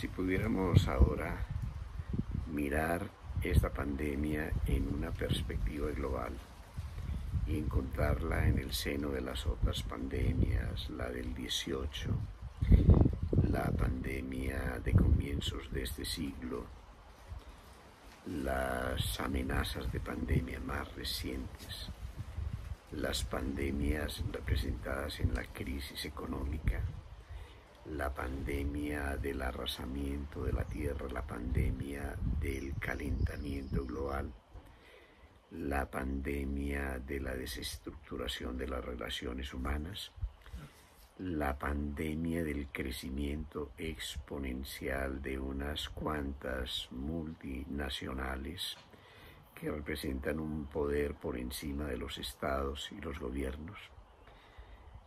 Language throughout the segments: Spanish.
si pudiéramos ahora mirar esta pandemia en una perspectiva global y encontrarla en el seno de las otras pandemias, la del 18, la pandemia de comienzos de este siglo, las amenazas de pandemia más recientes, las pandemias representadas en la crisis económica, la pandemia del arrasamiento de la Tierra, la pandemia del calentamiento global, la pandemia de la desestructuración de las relaciones humanas, la pandemia del crecimiento exponencial de unas cuantas multinacionales que representan un poder por encima de los estados y los gobiernos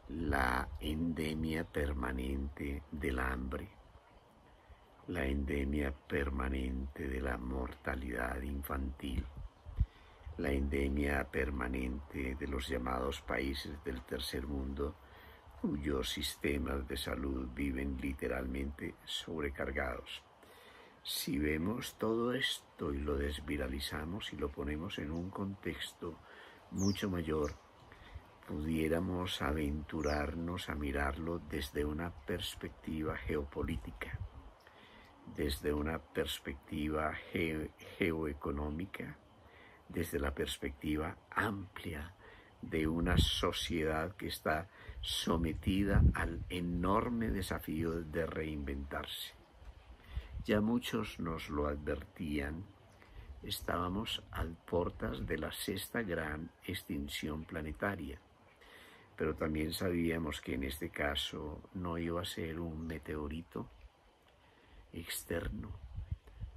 la endemia permanente del hambre, la endemia permanente de la mortalidad infantil, la endemia permanente de los llamados países del tercer mundo, cuyos sistemas de salud viven literalmente sobrecargados. Si vemos todo esto y lo desviralizamos y lo ponemos en un contexto mucho mayor, pudiéramos aventurarnos a mirarlo desde una perspectiva geopolítica, desde una perspectiva geoeconómica, desde la perspectiva amplia de una sociedad que está sometida al enorme desafío de reinventarse. Ya muchos nos lo advertían, estábamos al portas de la sexta gran extinción planetaria pero también sabíamos que en este caso no iba a ser un meteorito externo,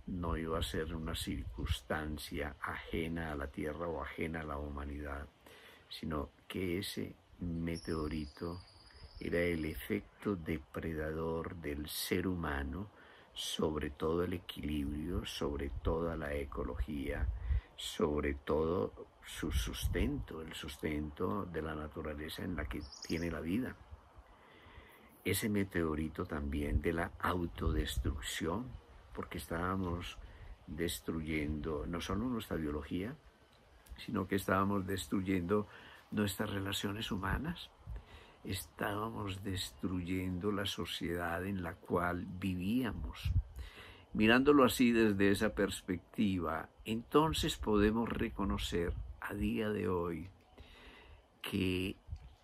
no iba a ser una circunstancia ajena a la Tierra o ajena a la humanidad, sino que ese meteorito era el efecto depredador del ser humano sobre todo el equilibrio, sobre toda la ecología, sobre todo su sustento, el sustento de la naturaleza en la que tiene la vida. Ese meteorito también de la autodestrucción, porque estábamos destruyendo no solo nuestra biología, sino que estábamos destruyendo nuestras relaciones humanas, estábamos destruyendo la sociedad en la cual vivíamos. Mirándolo así desde esa perspectiva, entonces podemos reconocer día de hoy que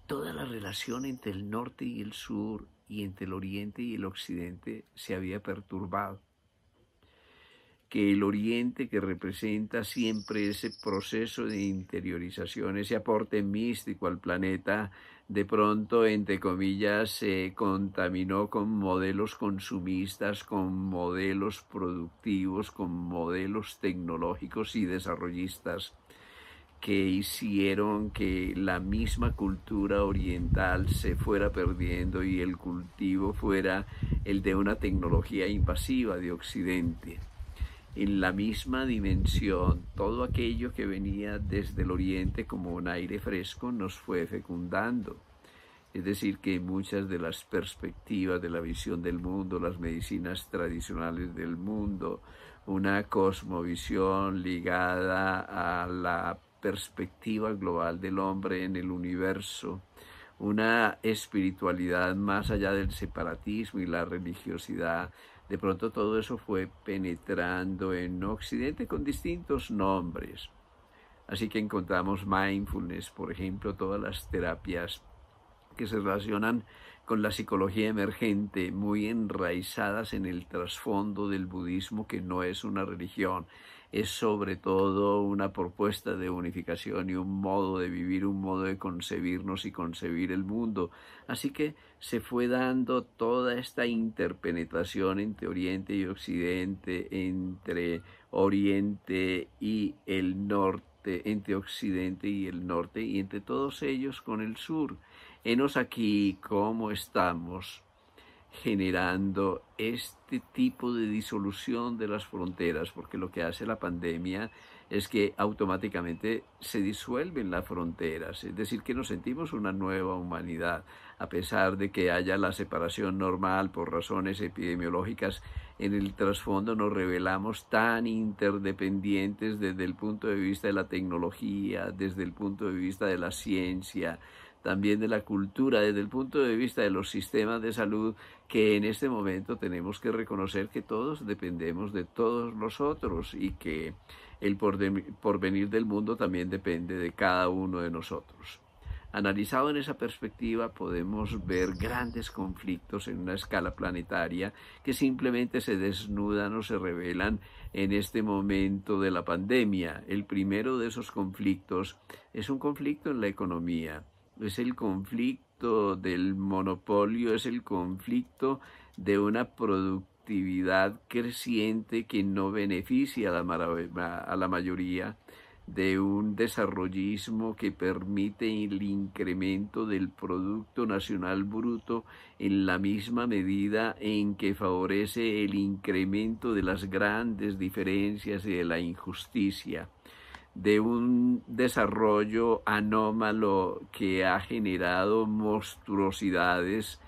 toda la relación entre el norte y el sur y entre el oriente y el occidente se había perturbado. Que el oriente que representa siempre ese proceso de interiorización, ese aporte místico al planeta, de pronto, entre comillas, se contaminó con modelos consumistas, con modelos productivos, con modelos tecnológicos y desarrollistas que hicieron que la misma cultura oriental se fuera perdiendo y el cultivo fuera el de una tecnología invasiva de Occidente. En la misma dimensión, todo aquello que venía desde el Oriente como un aire fresco nos fue fecundando. Es decir, que muchas de las perspectivas de la visión del mundo, las medicinas tradicionales del mundo, una cosmovisión ligada a la perspectiva global del hombre en el universo, una espiritualidad más allá del separatismo y la religiosidad. De pronto todo eso fue penetrando en Occidente con distintos nombres. Así que encontramos mindfulness, por ejemplo, todas las terapias que se relacionan con la psicología emergente muy enraizadas en el trasfondo del budismo que no es una religión, es sobre todo una propuesta de unificación y un modo de vivir, un modo de concebirnos y concebir el mundo. Así que se fue dando toda esta interpenetración entre Oriente y Occidente, entre Oriente y el norte, entre Occidente y el norte y entre todos ellos con el sur hemos aquí cómo estamos generando este tipo de disolución de las fronteras, porque lo que hace la pandemia es que automáticamente se disuelven las fronteras, es decir, que nos sentimos una nueva humanidad, a pesar de que haya la separación normal por razones epidemiológicas, en el trasfondo nos revelamos tan interdependientes desde el punto de vista de la tecnología, desde el punto de vista de la ciencia, también de la cultura, desde el punto de vista de los sistemas de salud que en este momento tenemos que reconocer que todos dependemos de todos nosotros y que el porvenir del mundo también depende de cada uno de nosotros. Analizado en esa perspectiva podemos ver grandes conflictos en una escala planetaria que simplemente se desnudan o se revelan en este momento de la pandemia. El primero de esos conflictos es un conflicto en la economía es el conflicto del monopolio, es el conflicto de una productividad creciente que no beneficia a la, mayoría, de un desarrollismo que permite el incremento del Producto Nacional Bruto en la misma medida en que favorece el incremento de las grandes diferencias y de la injusticia de un desarrollo anómalo que ha generado monstruosidades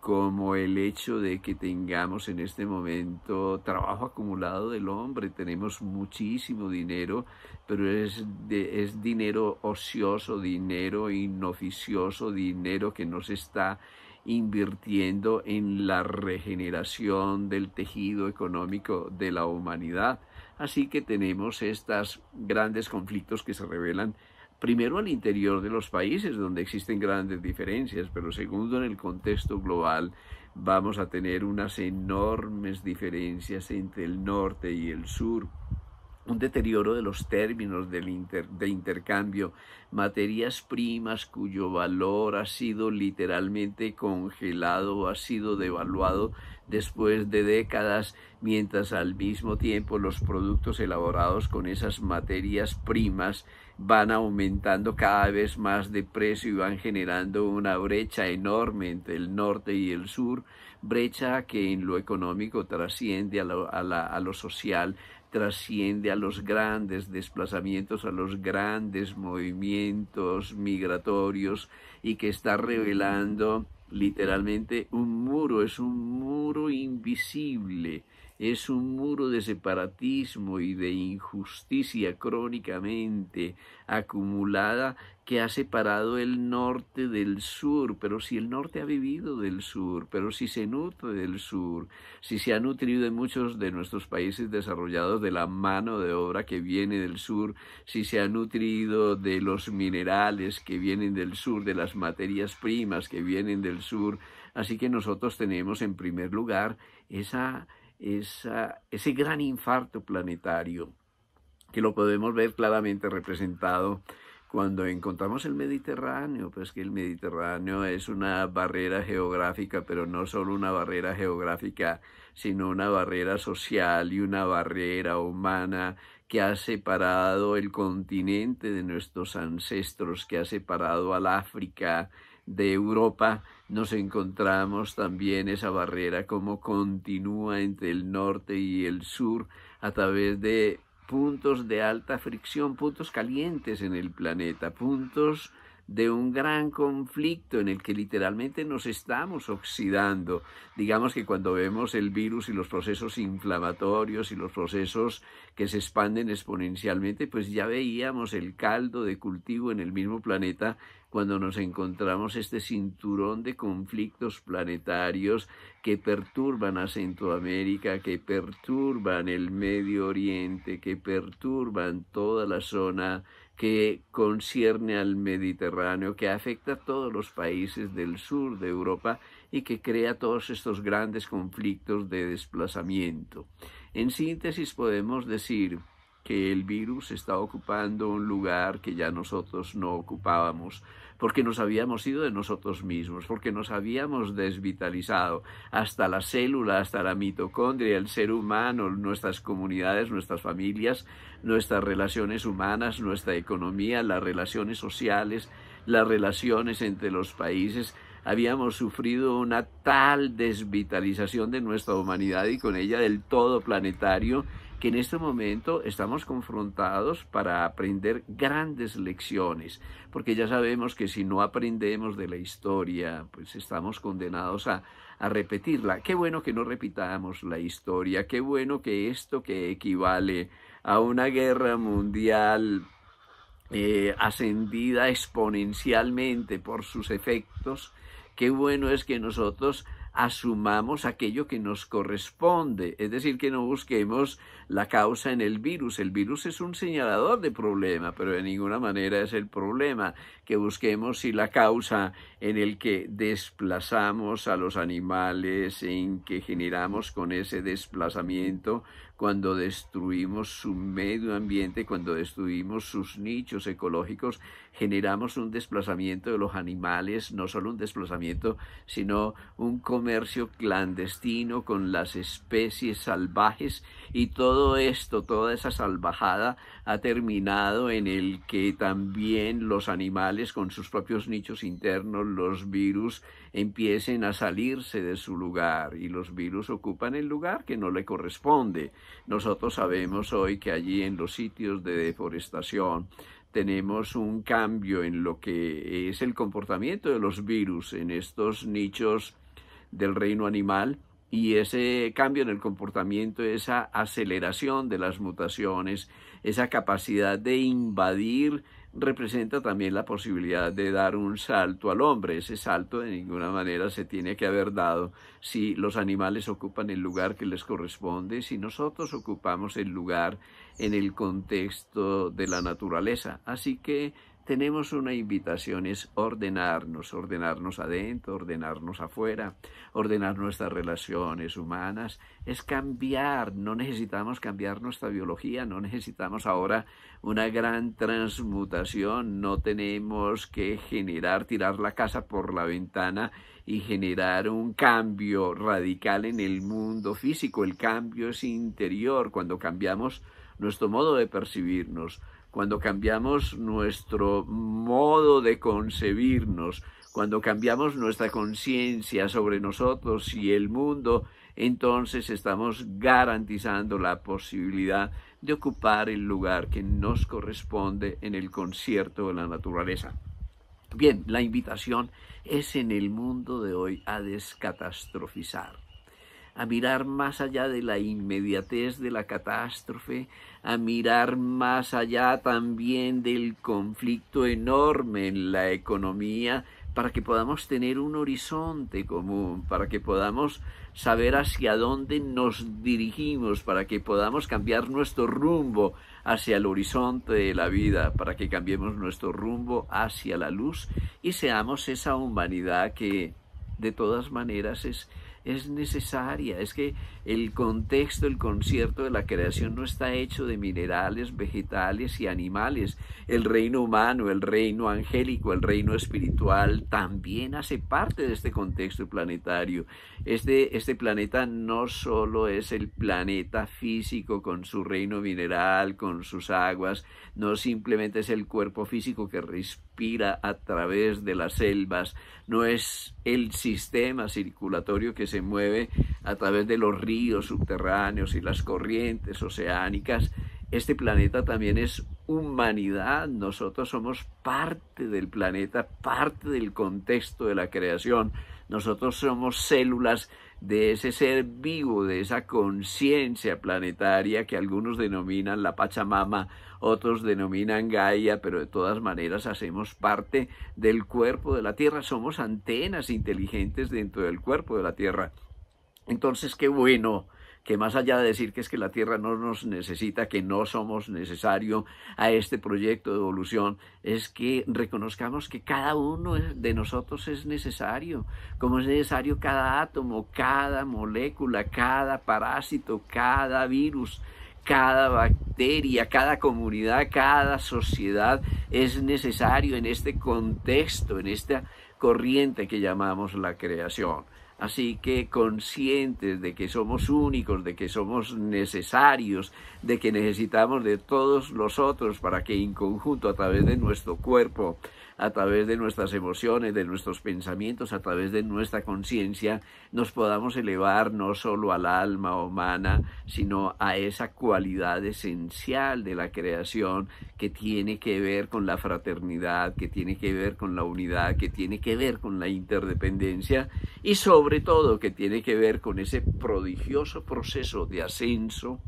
como el hecho de que tengamos en este momento trabajo acumulado del hombre, tenemos muchísimo dinero, pero es, de, es dinero ocioso, dinero inoficioso, dinero que no se está invirtiendo en la regeneración del tejido económico de la humanidad. Así que tenemos estos grandes conflictos que se revelan primero al interior de los países donde existen grandes diferencias, pero segundo en el contexto global vamos a tener unas enormes diferencias entre el norte y el sur un deterioro de los términos de intercambio, materias primas cuyo valor ha sido literalmente congelado, o ha sido devaluado después de décadas, mientras al mismo tiempo los productos elaborados con esas materias primas van aumentando cada vez más de precio y van generando una brecha enorme entre el norte y el sur, brecha que en lo económico trasciende a lo, social, trasciende a los grandes desplazamientos, a los grandes movimientos migratorios y que está revelando literalmente un muro, es un muro invisible, es un muro de separatismo y de injusticia crónicamente acumulada que ha separado el norte del sur, pero si el norte ha vivido del sur, pero si se nutre del sur, si se ha nutrido en muchos de nuestros países desarrollados de la mano de obra que viene del sur, si se ha nutrido de los minerales que vienen del sur, de las materias primas que vienen del sur, así que nosotros tenemos en primer lugar esa, ese gran infarto planetario que lo podemos ver claramente representado cuando encontramos el Mediterráneo, pues que el Mediterráneo es una barrera geográfica, pero no solo una barrera geográfica, sino una barrera social y una barrera humana que ha separado el continente de nuestros ancestros, que ha separado al África de Europa, nos encontramos también esa barrera como continúa entre el norte y el sur a través de puntos de alta fricción, puntos calientes en el planeta, puntos de un gran conflicto en el que literalmente nos estamos oxidando. Digamos que cuando vemos el virus y los procesos inflamatorios y los procesos que se expanden exponencialmente, pues ya veíamos el caldo de cultivo en el mismo planeta cuando nos encontramos este cinturón de conflictos planetarios que perturban a Centroamérica, que perturban el Medio Oriente, que perturban toda la zona que concierne al Mediterráneo, que afecta a todos los países del sur de Europa y que crea todos estos grandes conflictos de desplazamiento. En síntesis podemos decir que el virus está ocupando un lugar que ya nosotros no ocupábamos, porque nos habíamos ido de nosotros mismos, porque nos habíamos desvitalizado hasta la célula, hasta la mitocondria, el ser humano, nuestras comunidades, nuestras familias, nuestras relaciones humanas, nuestra economía, las relaciones sociales, las relaciones entre los países, habíamos sufrido una tal desvitalización de nuestra humanidad y con ella del todo planetario que en este momento estamos confrontados para aprender grandes lecciones, porque ya sabemos que si no aprendemos de la historia, pues estamos condenados a, repetirla. Qué bueno que no repitamos la historia, qué bueno que esto que equivale a una guerra mundial eh, ascendida exponencialmente por sus efectos, qué bueno es que nosotros asumamos aquello que nos corresponde, es decir, que no busquemos la causa en el virus. El virus es un señalador de problema, pero de ninguna manera es el problema, que busquemos si la causa en el que desplazamos a los animales, en que generamos con ese desplazamiento cuando destruimos su medio ambiente, cuando destruimos sus nichos ecológicos, generamos un desplazamiento de los animales, no solo un desplazamiento, sino un comercio clandestino con las especies salvajes y todo esto, toda esa salvajada ha terminado en el que también los animales con sus propios nichos internos, los virus, empiecen a salirse de su lugar y los virus ocupan el lugar que no le corresponde. Nosotros sabemos hoy que allí en los sitios de deforestación tenemos un cambio en lo que es el comportamiento de los virus en estos nichos del reino animal y ese cambio en el comportamiento, esa aceleración de las mutaciones, esa capacidad de invadir representa también la posibilidad de dar un salto al hombre. Ese salto de ninguna manera se tiene que haber dado si los animales ocupan el lugar que les corresponde, si nosotros ocupamos el lugar en el contexto de la naturaleza. Así que tenemos una invitación, es ordenarnos, ordenarnos adentro, ordenarnos afuera, ordenar nuestras relaciones humanas, es cambiar, no necesitamos cambiar nuestra biología, no necesitamos ahora una gran transmutación, no tenemos que generar, tirar la casa por la ventana y generar un cambio radical en el mundo físico, el cambio es interior, cuando cambiamos nuestro modo de percibirnos, cuando cambiamos nuestro modo de concebirnos, cuando cambiamos nuestra conciencia sobre nosotros y el mundo, entonces estamos garantizando la posibilidad de ocupar el lugar que nos corresponde en el concierto de la naturaleza. Bien, la invitación es en el mundo de hoy a descatastrofizar a mirar más allá de la inmediatez de la catástrofe, a mirar más allá también del conflicto enorme en la economía, para que podamos tener un horizonte común, para que podamos saber hacia dónde nos dirigimos, para que podamos cambiar nuestro rumbo hacia el horizonte de la vida, para que cambiemos nuestro rumbo hacia la luz y seamos esa humanidad que de todas maneras es es necesaria. Es que el contexto, el concierto de la creación no está hecho de minerales, vegetales y animales. El reino humano, el reino angélico, el reino espiritual también hace parte de este contexto planetario. Este, este planeta no solo es el planeta físico con su reino mineral, con sus aguas, no simplemente es el cuerpo físico que respira a través de las selvas, no es el sistema circulatorio que se mueve a través de los ríos subterráneos y las corrientes oceánicas. Este planeta también es humanidad, nosotros somos parte del planeta, parte del contexto de la creación. Nosotros somos células de ese ser vivo, de esa conciencia planetaria que algunos denominan la Pachamama, otros denominan Gaia, pero de todas maneras hacemos parte del cuerpo de la Tierra, somos antenas inteligentes dentro del cuerpo de la Tierra. Entonces, qué bueno que más allá de decir que es que la Tierra no nos necesita, que no somos necesario a este proyecto de evolución, es que reconozcamos que cada uno de nosotros es necesario, como es necesario cada átomo, cada molécula, cada parásito, cada virus, cada bacteria, cada comunidad, cada sociedad es necesario en este contexto, en esta corriente que llamamos la creación. Así que conscientes de que somos únicos, de que somos necesarios, de que necesitamos de todos los otros para que en conjunto a través de nuestro cuerpo a través de nuestras emociones, de nuestros pensamientos, a través de nuestra conciencia, nos podamos elevar no solo al alma humana, sino a esa cualidad esencial de la creación que tiene que ver con la fraternidad, que tiene que ver con la unidad, que tiene que ver con la interdependencia y sobre todo que tiene que ver con ese prodigioso proceso de ascenso,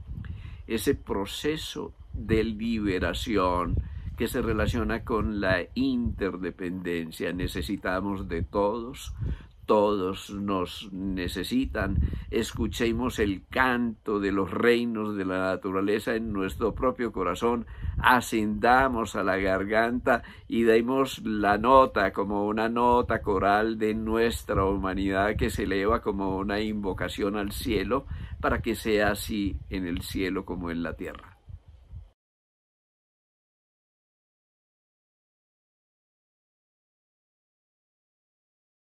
ese proceso de liberación, que se relaciona con la interdependencia. Necesitamos de todos, todos nos necesitan. Escuchemos el canto de los reinos de la naturaleza en nuestro propio corazón, ascendamos a la garganta y demos la nota como una nota coral de nuestra humanidad que se eleva como una invocación al cielo para que sea así en el cielo como en la tierra.